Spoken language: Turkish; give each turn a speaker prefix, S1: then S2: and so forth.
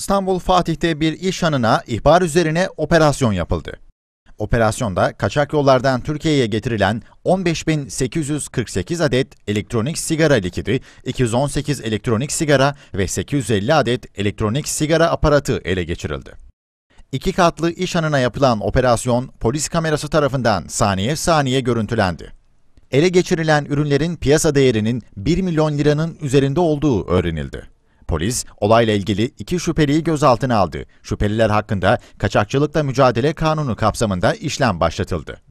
S1: İstanbul Fatih'te bir iş hanına ihbar üzerine operasyon yapıldı. Operasyonda kaçak yollardan Türkiye'ye getirilen 15.848 adet elektronik sigara likidi, 218 elektronik sigara ve 850 adet elektronik sigara aparatı ele geçirildi. İki katlı iş hanına yapılan operasyon polis kamerası tarafından saniye saniye görüntülendi. Ele geçirilen ürünlerin piyasa değerinin 1 milyon liranın üzerinde olduğu öğrenildi. Polis olayla ilgili iki şüpheliyi gözaltına aldı. Şüpheliler hakkında kaçakçılıkla mücadele kanunu kapsamında işlem başlatıldı.